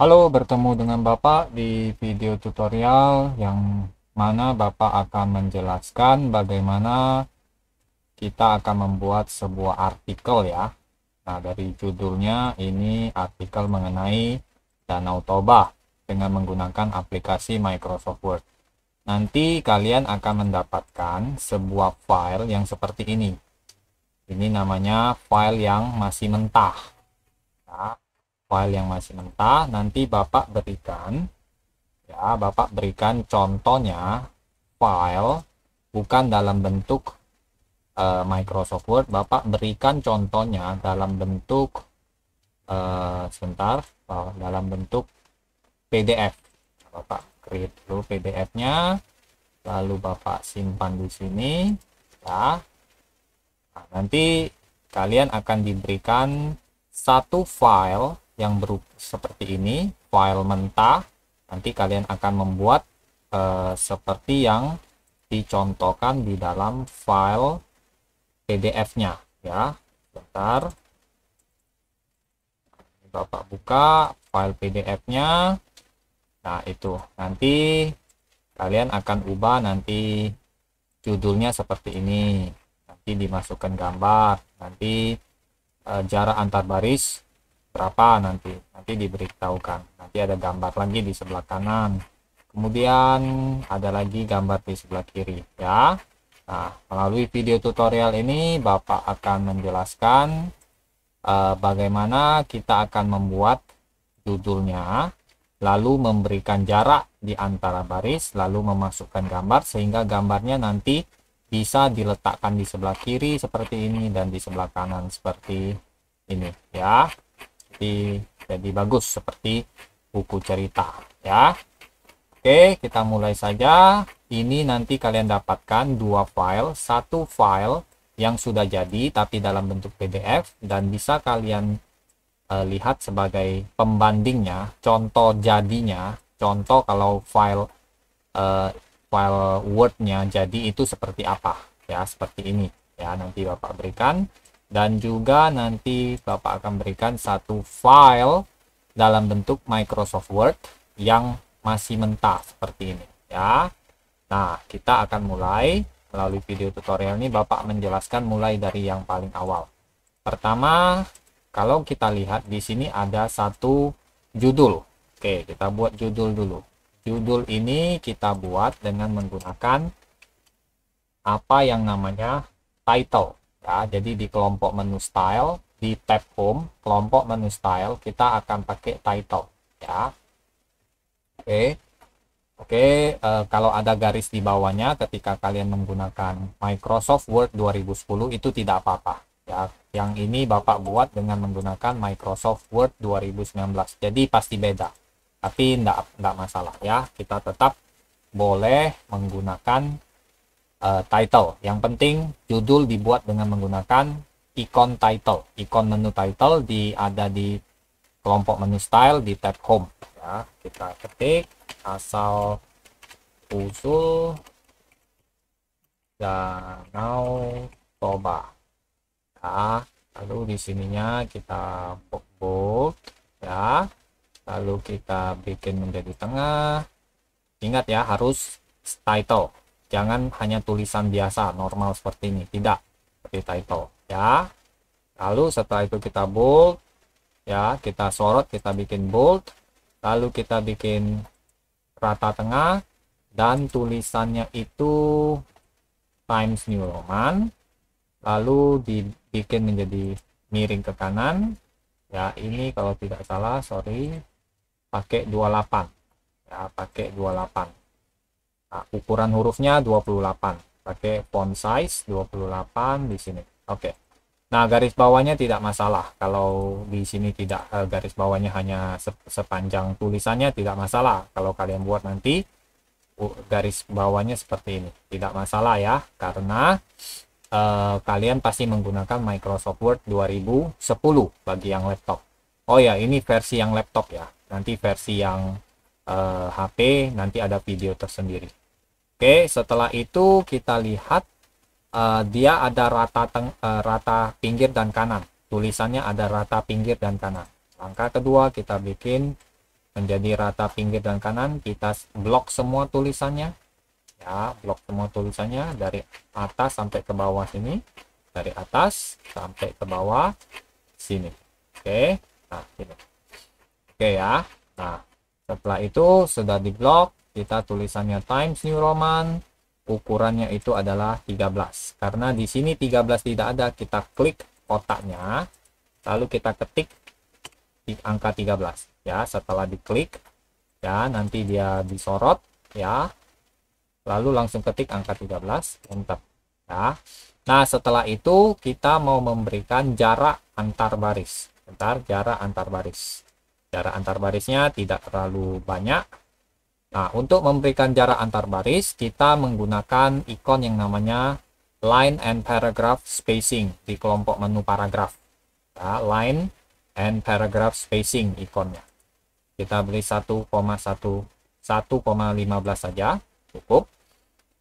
Halo, bertemu dengan Bapak di video tutorial yang mana Bapak akan menjelaskan bagaimana kita akan membuat sebuah artikel ya. Nah, dari judulnya ini artikel mengenai Danau Toba dengan menggunakan aplikasi Microsoft Word. Nanti kalian akan mendapatkan sebuah file yang seperti ini. Ini namanya file yang masih mentah. Nah, file yang masih mentah nanti Bapak berikan ya Bapak berikan contohnya file bukan dalam bentuk uh, Microsoft Word Bapak berikan contohnya dalam bentuk uh, sebentar oh, dalam bentuk PDF Bapak create dulu PDF-nya lalu Bapak simpan di sini ya nah, nanti kalian akan diberikan satu file yang berupa seperti ini file mentah nanti kalian akan membuat uh, seperti yang dicontohkan di dalam file PDF-nya ya bentar Bapak buka file PDF-nya nah itu nanti kalian akan ubah nanti judulnya seperti ini nanti dimasukkan gambar nanti e, jarak antar baris berapa nanti nanti diberitahukan nanti ada gambar lagi di sebelah kanan kemudian ada lagi gambar di sebelah kiri ya nah melalui video tutorial ini Bapak akan menjelaskan uh, bagaimana kita akan membuat judulnya lalu memberikan jarak di antara baris lalu memasukkan gambar sehingga gambarnya nanti bisa diletakkan di sebelah kiri seperti ini dan di sebelah kanan seperti ini ya jadi jadi bagus seperti buku cerita ya. Oke, kita mulai saja. Ini nanti kalian dapatkan dua file, satu file yang sudah jadi tapi dalam bentuk PDF dan bisa kalian uh, lihat sebagai pembandingnya, contoh jadinya, contoh kalau file uh, file Word-nya jadi itu seperti apa ya, seperti ini ya nanti Bapak berikan dan juga nanti Bapak akan berikan satu file dalam bentuk Microsoft Word yang masih mentah seperti ini ya Nah kita akan mulai melalui video tutorial ini Bapak menjelaskan mulai dari yang paling awal pertama kalau kita lihat di sini ada satu judul Oke kita buat judul dulu judul ini kita buat dengan menggunakan apa yang namanya title ya, jadi di kelompok menu style di tab home kelompok menu style kita akan pakai title ya oke oke okay, eh, kalau ada garis di bawahnya ketika kalian menggunakan Microsoft Word 2010 itu tidak apa-apa ya yang ini Bapak buat dengan menggunakan Microsoft Word 2019 jadi pasti beda tapi tidak tidak masalah ya kita tetap boleh menggunakan uh, title. Yang penting judul dibuat dengan menggunakan ikon title. Ikon menu title di ada di kelompok menu style di tab home. Ya, kita ketik asal usul Danau Toba. Ya, lalu di sininya kita book ya. Lalu kita bikin menjadi tengah. Ingat ya harus title jangan hanya tulisan biasa normal seperti ini tidak seperti title ya lalu setelah itu kita bold ya kita sorot kita bikin bold lalu kita bikin rata tengah dan tulisannya itu Times New Roman lalu dibikin menjadi miring ke kanan ya ini kalau tidak salah sorry pakai 28 ya pakai 28 Nah, ukuran hurufnya 28. Pakai font size 28 di sini. Oke. Nah, garis bawahnya tidak masalah. Kalau di sini tidak eh, garis bawahnya hanya sepanjang tulisannya tidak masalah. Kalau kalian buat nanti garis bawahnya seperti ini. Tidak masalah ya, karena eh, kalian pasti menggunakan Microsoft Word 2010 bagi yang laptop. Oh ya, ini versi yang laptop ya. Nanti versi yang eh, HP nanti ada video tersendiri. Oke, setelah itu kita lihat uh, dia ada rata teng, uh, rata pinggir dan kanan. Tulisannya ada rata pinggir dan kanan. Langkah kedua kita bikin menjadi rata pinggir dan kanan. Kita blok semua tulisannya. Ya, blok semua tulisannya dari atas sampai ke bawah sini. Dari atas sampai ke bawah sini. Oke. Nah, sini. Oke ya. Nah, setelah itu sudah diblok kita tulisannya Times New Roman ukurannya itu adalah 13 karena di sini 13 tidak ada kita klik kotaknya lalu kita ketik di angka 13 ya setelah diklik ya nanti dia disorot ya lalu langsung ketik angka 13 enter ya nah setelah itu kita mau memberikan jarak antar baris bentar jarak antar baris jarak antar barisnya tidak terlalu banyak Nah, untuk memberikan jarak antar baris, kita menggunakan ikon yang namanya line and paragraph spacing di kelompok menu paragraf. Nah, line and paragraph spacing ikonnya. Kita beli 1,1 1,15 saja, cukup.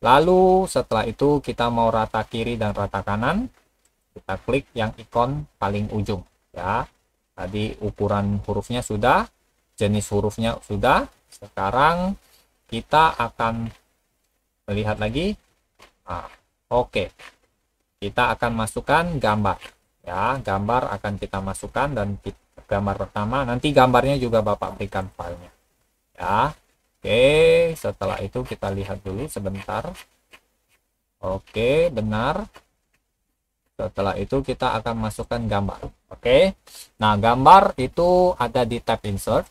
Lalu setelah itu kita mau rata kiri dan rata kanan, kita klik yang ikon paling ujung ya. Tadi ukuran hurufnya sudah, jenis hurufnya sudah. Sekarang kita akan melihat lagi. Nah, Oke. Okay. Kita akan masukkan gambar. Ya, gambar akan kita masukkan dan kita, gambar pertama. Nanti gambarnya juga Bapak berikan filenya. Ya. Oke, okay. setelah itu kita lihat dulu sebentar. Oke, okay, benar. Setelah itu kita akan masukkan gambar. Oke. Okay. Nah, gambar itu ada di tab insert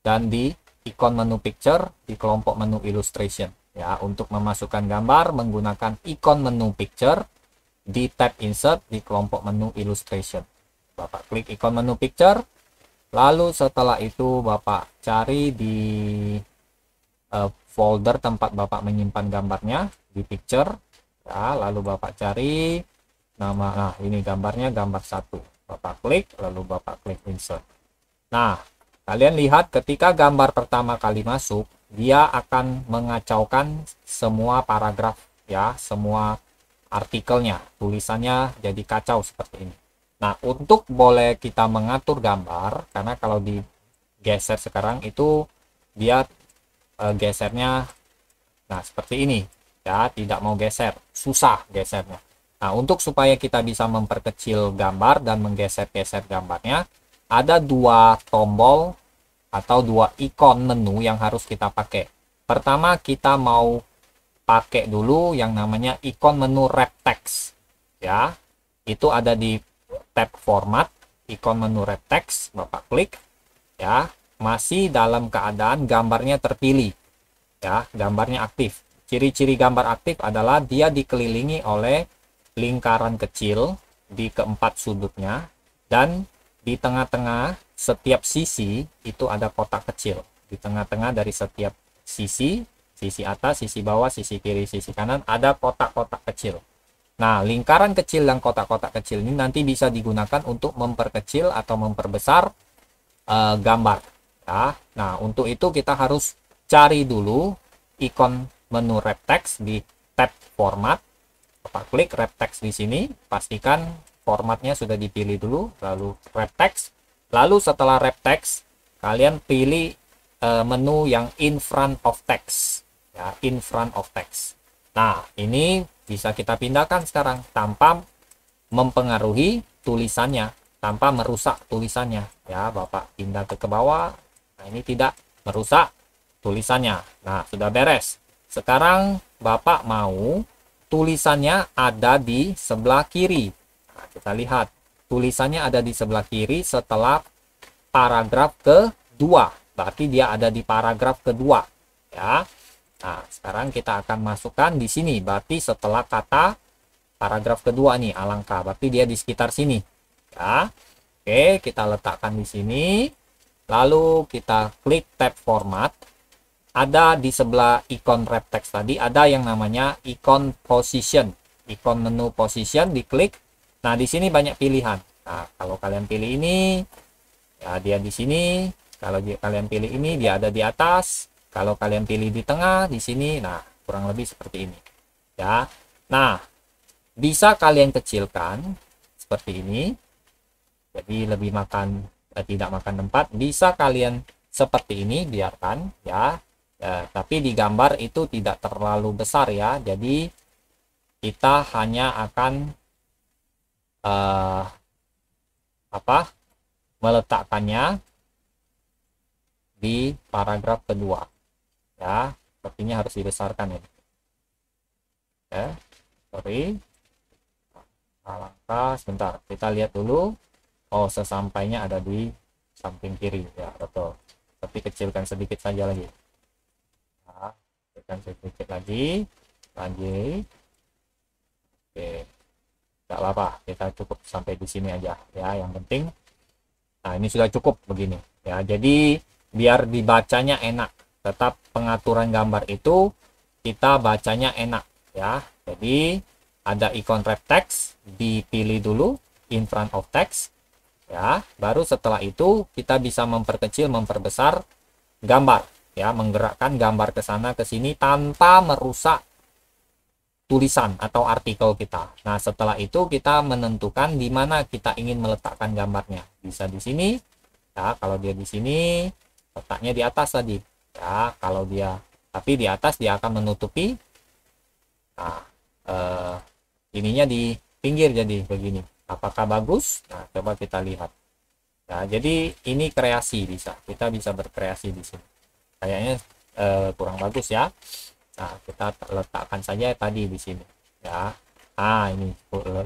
dan di ikon menu picture di kelompok menu illustration ya untuk memasukkan gambar menggunakan ikon menu picture di tab insert di kelompok menu illustration Bapak klik ikon menu picture lalu setelah itu Bapak cari di uh, folder tempat Bapak menyimpan gambarnya di picture ya lalu Bapak cari nama nah ini gambarnya gambar satu Bapak klik lalu Bapak klik insert nah Kalian lihat ketika gambar pertama kali masuk, dia akan mengacaukan semua paragraf ya, semua artikelnya, tulisannya jadi kacau seperti ini. Nah, untuk boleh kita mengatur gambar karena kalau digeser sekarang itu dia e, gesernya nah seperti ini ya, tidak mau geser, susah gesernya. Nah, untuk supaya kita bisa memperkecil gambar dan menggeser-geser gambarnya, ada dua tombol atau dua ikon menu yang harus kita pakai. Pertama kita mau pakai dulu yang namanya ikon menu wrap text ya. Itu ada di tab format ikon menu wrap text Bapak klik ya. Masih dalam keadaan gambarnya terpilih. Ya, gambarnya aktif. Ciri-ciri gambar aktif adalah dia dikelilingi oleh lingkaran kecil di keempat sudutnya dan di tengah-tengah setiap sisi itu ada kotak kecil di tengah-tengah dari setiap sisi sisi atas sisi bawah sisi kiri sisi kanan ada kotak-kotak kecil nah lingkaran kecil dan kotak-kotak kecil ini nanti bisa digunakan untuk memperkecil atau memperbesar uh, gambar ya nah untuk itu kita harus cari dulu ikon menu wrap text di tab format kita klik wrap text di sini pastikan formatnya sudah dipilih dulu lalu wrap text Lalu setelah wrap text, kalian pilih uh, menu yang in front of text. Ya, in front of text. Nah, ini bisa kita pindahkan sekarang tanpa mempengaruhi tulisannya, tanpa merusak tulisannya. Ya, Bapak pindah ke, ke bawah. Nah, ini tidak merusak tulisannya. Nah, sudah beres. Sekarang Bapak mau tulisannya ada di sebelah kiri. Nah, kita lihat tulisannya ada di sebelah kiri setelah paragraf kedua. Berarti dia ada di paragraf kedua, ya. Nah, sekarang kita akan masukkan di sini. Berarti setelah kata paragraf kedua nih, alangkah. Berarti dia di sekitar sini, ya. Oke, kita letakkan di sini. Lalu kita klik tab format. Ada di sebelah ikon wrap text tadi ada yang namanya ikon position. Ikon menu position diklik Nah, di sini banyak pilihan. Nah, kalau kalian pilih ini, ya dia di sini. Kalau kalian pilih ini, dia ada di atas. Kalau kalian pilih di tengah, di sini. Nah, kurang lebih seperti ini. Ya. Nah, bisa kalian kecilkan seperti ini. Jadi lebih makan eh, tidak makan tempat. Bisa kalian seperti ini biarkan ya. Eh, tapi di gambar itu tidak terlalu besar ya. Jadi kita hanya akan uh, apa meletakkannya di paragraf kedua ya sepertinya harus dibesarkan ya ya sorry langkah sebentar kita lihat dulu oh sesampainya ada di samping kiri ya betul tapi kecilkan sedikit saja lagi nah, kecilkan sedikit lagi lanjut nggak apa-apa kita cukup sampai di sini aja ya yang penting nah ini sudah cukup begini ya jadi biar dibacanya enak tetap pengaturan gambar itu kita bacanya enak ya jadi ada ikon wrap text dipilih dulu in front of text ya baru setelah itu kita bisa memperkecil memperbesar gambar ya menggerakkan gambar ke sana ke sini tanpa merusak tulisan atau artikel kita. Nah, setelah itu kita menentukan di mana kita ingin meletakkan gambarnya. Bisa di sini, ya, kalau dia di sini, letaknya di atas tadi. Ya, kalau dia, tapi di atas dia akan menutupi, nah, eh, ininya di pinggir jadi begini. Apakah bagus? Nah, coba kita lihat. Ya, jadi ini kreasi bisa. Kita bisa berkreasi di sini. Kayaknya eh, kurang bagus ya nah kita letakkan saja tadi di sini ya ah ini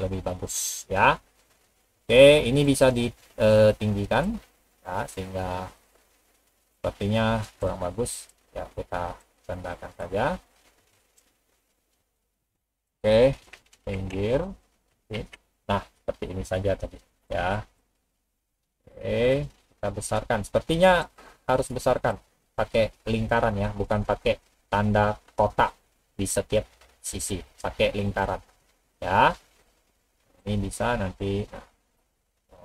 lebih bagus ya oke ini bisa ditinggikan e, ya sehingga sepertinya kurang bagus ya kita rendakan saja oke pinggir oke. nah seperti ini saja tadi ya oke kita besarkan sepertinya harus besarkan pakai lingkaran ya bukan pakai tanda kotak di setiap sisi pakai lingkaran ya ini bisa nanti nah,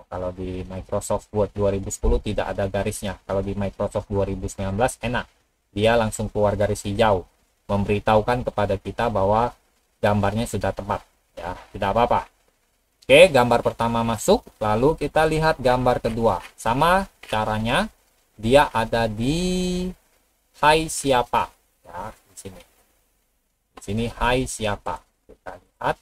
kalau di Microsoft Word 2010 tidak ada garisnya kalau di Microsoft 2019 enak dia langsung keluar garis hijau memberitahukan kepada kita bahwa gambarnya sudah tepat ya tidak apa-apa oke gambar pertama masuk lalu kita lihat gambar kedua sama caranya dia ada di Hai siapa ya di sini di sini hai siapa kita lihat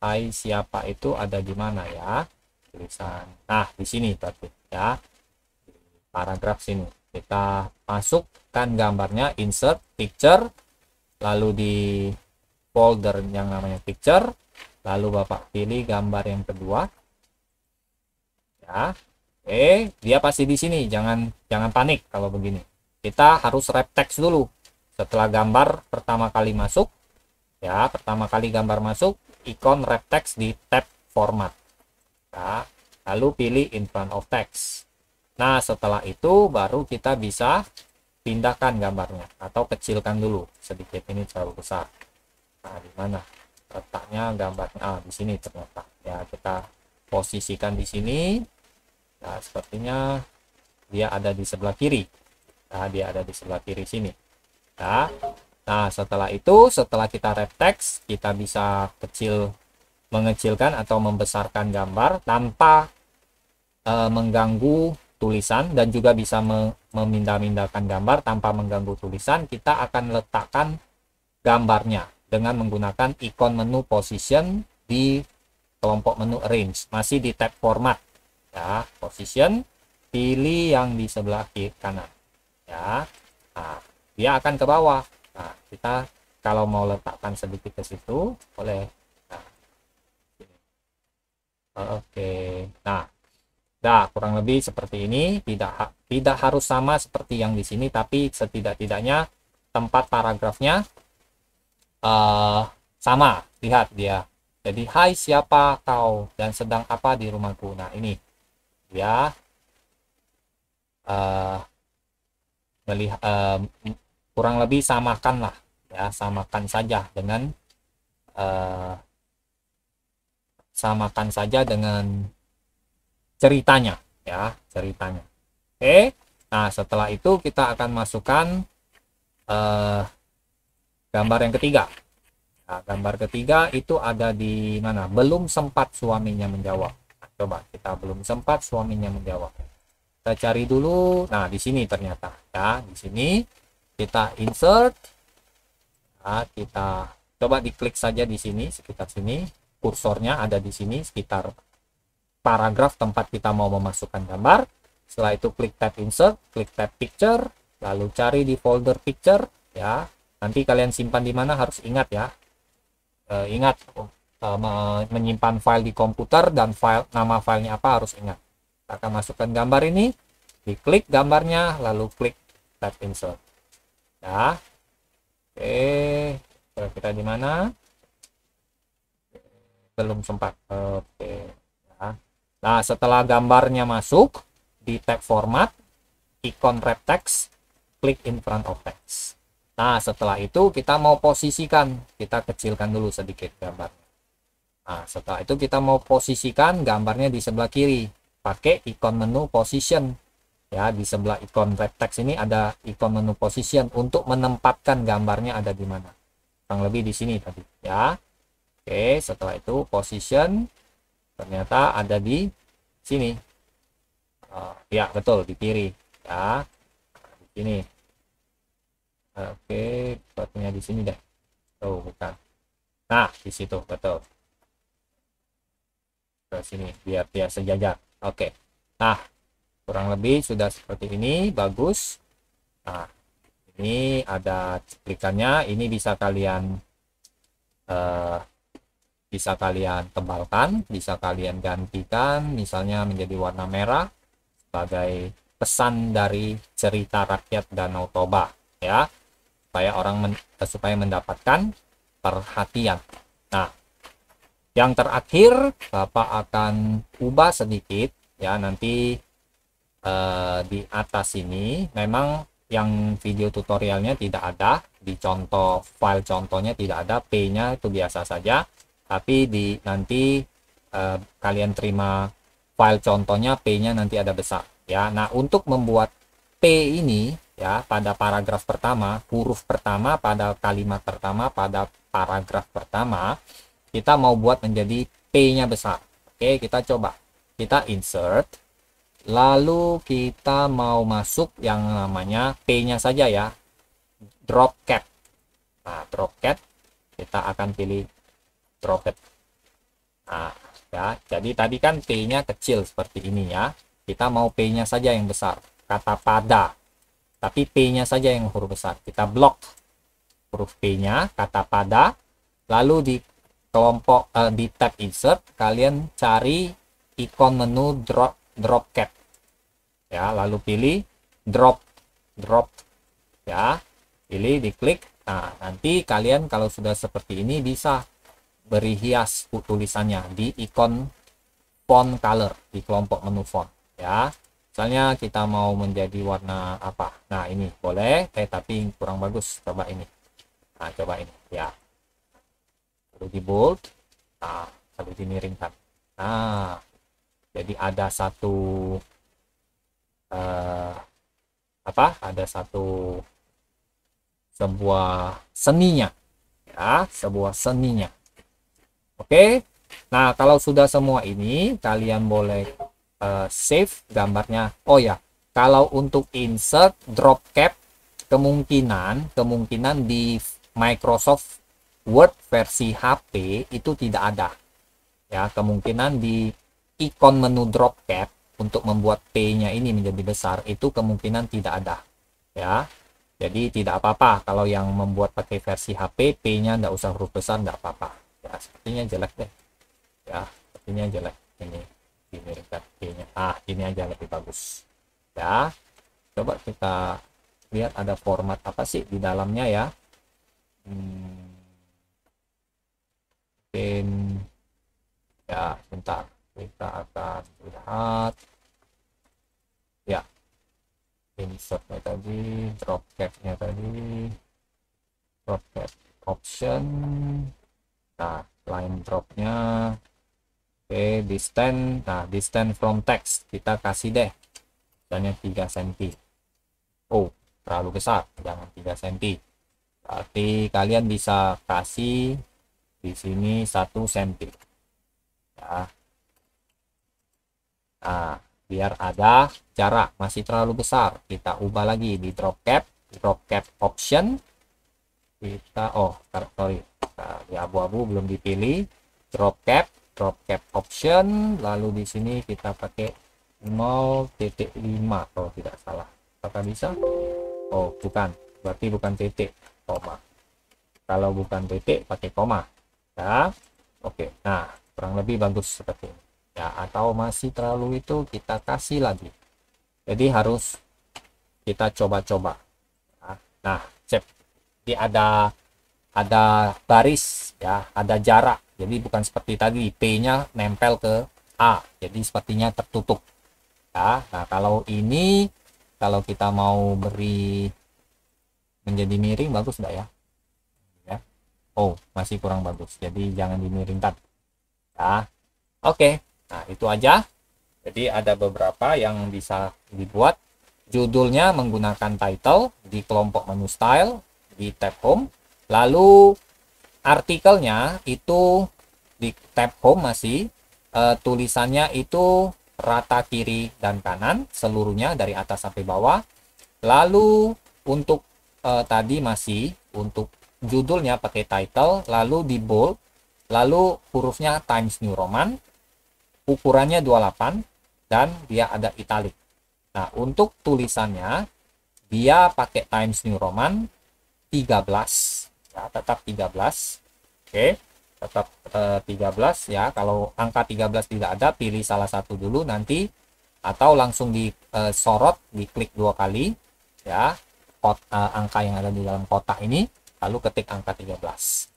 hai siapa itu ada di mana ya tulisan nah di sini berarti ya di paragraf sini kita masukkan gambarnya insert picture lalu di folder yang namanya picture lalu bapak pilih gambar yang kedua ya eh dia pasti di sini jangan jangan panik kalau begini kita harus wrap text dulu setelah gambar pertama kali masuk ya pertama kali gambar masuk ikon wrap text di tab format ya, lalu pilih in front of text nah setelah itu baru kita bisa pindahkan gambarnya atau kecilkan dulu sedikit ini terlalu besar nah di mana letaknya gambarnya ah di sini ternyata ya kita posisikan di sini nah sepertinya dia ada di sebelah kiri nah dia ada di sebelah kiri sini kita. Nah, setelah itu, setelah kita wrap text, kita bisa kecil mengecilkan atau membesarkan gambar tanpa e, mengganggu tulisan dan juga bisa memindah-mindahkan gambar tanpa mengganggu tulisan. Kita akan letakkan gambarnya dengan menggunakan ikon menu position di kelompok menu range masih di tab format. Ya, position, pilih yang di sebelah kiri kanan. Ya. Nah, dia akan ke bawah nah kita kalau mau letakkan sedikit ke situ boleh nah. oke nah Nah, kurang lebih seperti ini, tidak ha tidak harus sama seperti yang di sini, tapi setidak-tidaknya tempat paragrafnya uh, sama. Lihat dia. Jadi, hai siapa kau dan sedang apa di rumahku. Nah, ini ya uh, melihat uh, kurang lebih samakan lah ya samakan saja dengan uh, samakan saja dengan ceritanya ya ceritanya oke nah setelah itu kita akan masukkan uh, gambar yang ketiga nah, gambar ketiga itu ada di mana belum sempat suaminya menjawab nah, coba kita belum sempat suaminya menjawab kita cari dulu nah di sini ternyata ya di sini kita insert nah, kita coba diklik saja di sini sekitar sini kursornya ada di sini sekitar paragraf tempat kita mau memasukkan gambar setelah itu klik tab insert klik tab picture lalu cari di folder picture ya nanti kalian simpan di mana harus ingat ya e, ingat e, menyimpan file di komputer dan file nama filenya apa harus ingat kita akan masukkan gambar ini diklik gambarnya lalu klik tab insert ya oke kita, kita di mana belum sempat oke okay. Nah, nah setelah gambarnya masuk di tab format ikon wrap text klik in front of text nah setelah itu kita mau posisikan kita kecilkan dulu sedikit gambar nah setelah itu kita mau posisikan gambarnya di sebelah kiri pakai ikon menu position ya di sebelah ikon red text ini ada ikon menu position untuk menempatkan gambarnya ada di mana kurang lebih di sini tadi ya oke setelah itu position ternyata ada di sini uh, ya betul di kiri ya di sini oke buatnya di sini deh oh bukan nah di situ betul ke sini biar dia sejajar oke nah kurang lebih sudah seperti ini bagus nah ini ada cuplikannya ini bisa kalian uh, bisa kalian tebalkan bisa kalian gantikan misalnya menjadi warna merah sebagai pesan dari cerita rakyat Danau Toba ya supaya orang men, eh, supaya mendapatkan perhatian nah yang terakhir Bapak akan ubah sedikit ya nanti uh, di atas ini memang yang video tutorialnya tidak ada di contoh file contohnya tidak ada P nya itu biasa saja tapi di nanti eh, kalian terima file contohnya P nya nanti ada besar ya Nah untuk membuat P ini ya pada paragraf pertama huruf pertama pada kalimat pertama pada paragraf pertama kita mau buat menjadi P nya besar Oke kita coba kita insert lalu kita mau masuk yang namanya P nya saja ya drop cap nah drop cap kita akan pilih drop cap nah ya jadi tadi kan P nya kecil seperti ini ya kita mau P nya saja yang besar kata pada tapi P nya saja yang huruf besar kita blok huruf P nya kata pada lalu di kelompok eh, di tab insert kalian cari ikon menu drop drop cap ya lalu pilih drop drop ya pilih diklik nah nanti kalian kalau sudah seperti ini bisa beri hias tulisannya di ikon font color di kelompok menu font ya misalnya kita mau menjadi warna apa nah ini boleh eh tapi kurang bagus coba ini nah coba ini ya lalu di bold nah lalu dimiringkan nah jadi ada satu uh, apa ada satu sebuah seninya ya sebuah seninya oke nah kalau sudah semua ini kalian boleh uh, save gambarnya oh ya kalau untuk insert drop cap kemungkinan kemungkinan di Microsoft Word versi HP itu tidak ada ya kemungkinan di ikon menu drop cap untuk membuat P-nya ini menjadi besar itu kemungkinan tidak ada ya jadi tidak apa-apa kalau yang membuat pakai versi HP P-nya nggak usah huruf besar nggak apa-apa ya sepertinya jelek deh ya sepertinya jelek ini ini P-nya ah ini aja lebih bagus ya coba kita lihat ada format apa sih di dalamnya ya hmm. pin ya bentar kita akan lihat ya insertnya tadi drop capnya tadi drop cap option nah line dropnya oke okay, distance nah distance from text kita kasih deh misalnya 3 cm oh terlalu besar jangan 3 cm berarti kalian bisa kasih di sini 1 cm ya Nah, biar ada jarak masih terlalu besar kita ubah lagi di drop cap drop cap option kita oh sorry nah, di abu-abu belum dipilih drop cap drop cap option lalu di sini kita pakai 0.5 kalau tidak salah apakah bisa oh bukan berarti bukan titik koma kalau bukan titik pakai koma ya oke nah kurang lebih bagus seperti ini ya atau masih terlalu itu kita kasih lagi jadi harus kita coba-coba ya, nah cep di ada ada baris ya ada jarak jadi bukan seperti tadi P nya nempel ke A jadi sepertinya tertutup ya nah kalau ini kalau kita mau beri menjadi miring bagus enggak ya ya oh masih kurang bagus jadi jangan dimiringkan ya oke okay. Nah, itu aja. Jadi ada beberapa yang bisa dibuat judulnya menggunakan title di kelompok menu style di tab home. Lalu artikelnya itu di tab home masih e, tulisannya itu rata kiri dan kanan seluruhnya dari atas sampai bawah. Lalu untuk e, tadi masih untuk judulnya pakai title lalu di bold lalu hurufnya Times New Roman ukurannya 28 dan dia ada italic. Nah, untuk tulisannya dia pakai Times New Roman 13 ya, tetap 13. Oke, tetap eh, 13 ya. Kalau angka 13 tidak ada, pilih salah satu dulu nanti atau langsung disorot, eh, diklik dua kali ya. Kot, eh, angka yang ada di dalam kotak ini lalu ketik angka 13.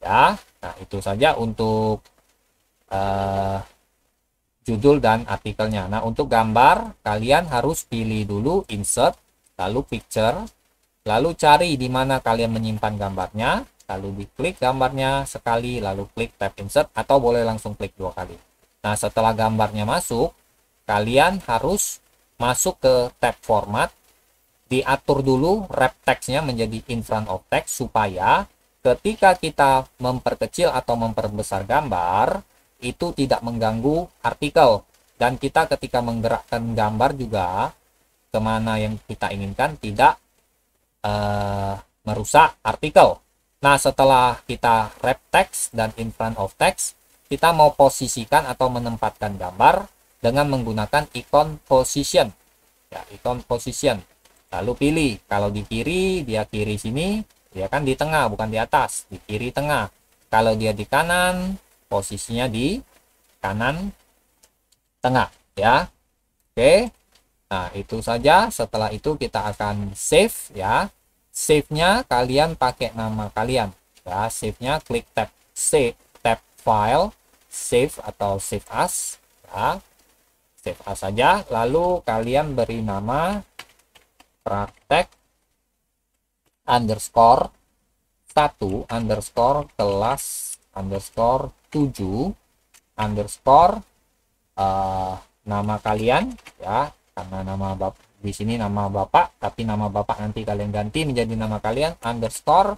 Ya. Nah, itu saja untuk eh, judul dan artikelnya. Nah, untuk gambar kalian harus pilih dulu insert, lalu picture, lalu cari di mana kalian menyimpan gambarnya, lalu diklik gambarnya sekali, lalu klik tab insert atau boleh langsung klik dua kali. Nah, setelah gambarnya masuk, kalian harus masuk ke tab format, diatur dulu wrap teksnya menjadi in front of text supaya ketika kita memperkecil atau memperbesar gambar, itu tidak mengganggu artikel dan kita ketika menggerakkan gambar juga kemana yang kita inginkan tidak uh, merusak artikel nah setelah kita wrap text dan in front of text kita mau posisikan atau menempatkan gambar dengan menggunakan icon position ya icon position lalu pilih kalau di kiri dia kiri sini dia kan di tengah bukan di atas di kiri tengah kalau dia di kanan posisinya di kanan tengah ya oke nah itu saja setelah itu kita akan save ya save nya kalian pakai nama kalian ya save nya klik tab save tab file save atau save as ya save as saja lalu kalian beri nama praktek underscore satu underscore kelas underscore 7 underscore uh, nama kalian ya karena nama bap di sini nama bapak tapi nama bapak nanti kalian ganti menjadi nama kalian underscore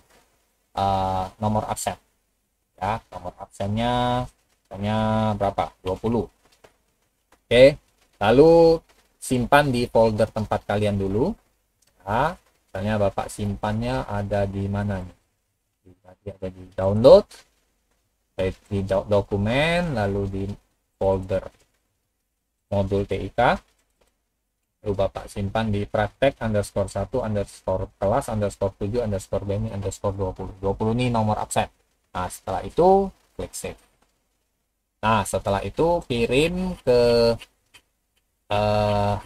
uh, nomor absen ya nomor absennya misalnya berapa 20 oke lalu simpan di folder tempat kalian dulu ya misalnya bapak simpannya ada di mana nih ada di download Eh, di dokumen lalu di folder modul TIK lalu Bapak simpan di praktek underscore 1 underscore kelas underscore 7 underscore bemi underscore 20 20 ini nomor absen nah setelah itu klik save nah setelah itu kirim ke uh,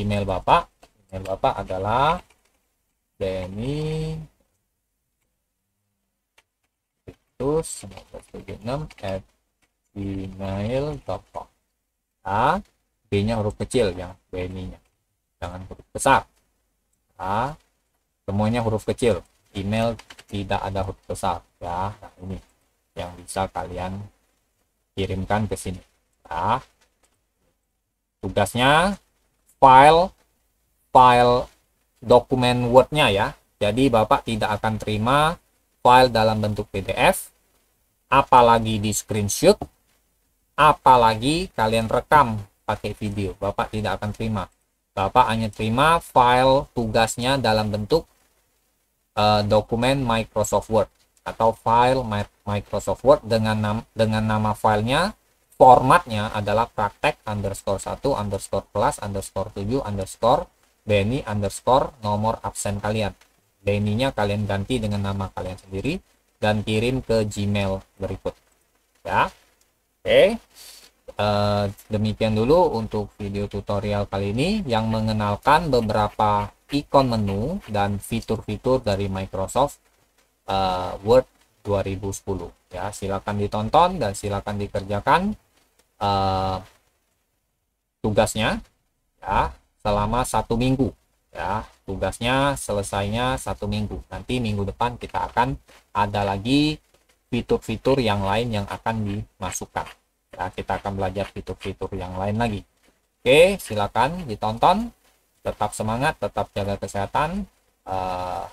email Bapak email Bapak adalah bemi 1976 at A B nya huruf kecil ya ini nya jangan huruf besar A semuanya huruf kecil email tidak ada huruf besar ya nah ini yang bisa kalian kirimkan ke sini ya tugasnya file file dokumen Word-nya ya jadi Bapak tidak akan terima file dalam bentuk PDF, apalagi di screenshot, apalagi kalian rekam pakai video. Bapak tidak akan terima. Bapak hanya terima file tugasnya dalam bentuk uh, dokumen Microsoft Word atau file Microsoft Word dengan nama, dengan nama filenya formatnya adalah praktek underscore 1 underscore kelas underscore 7 underscore Benny, underscore nomor absen kalian Denny-nya kalian ganti dengan nama kalian sendiri dan kirim ke Gmail berikut. Ya. Oke. Okay. Uh, eh, demikian dulu untuk video tutorial kali ini yang mengenalkan beberapa ikon menu dan fitur-fitur dari Microsoft uh, Word 2010 ya silakan ditonton dan silakan dikerjakan uh, tugasnya ya selama satu minggu ya tugasnya selesainya satu minggu nanti minggu depan kita akan ada lagi fitur-fitur yang lain yang akan dimasukkan ya, kita akan belajar fitur-fitur yang lain lagi oke silakan ditonton tetap semangat tetap jaga kesehatan uh,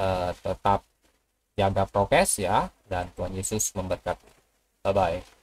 uh, tetap jaga prokes ya dan Tuhan Yesus memberkati bye bye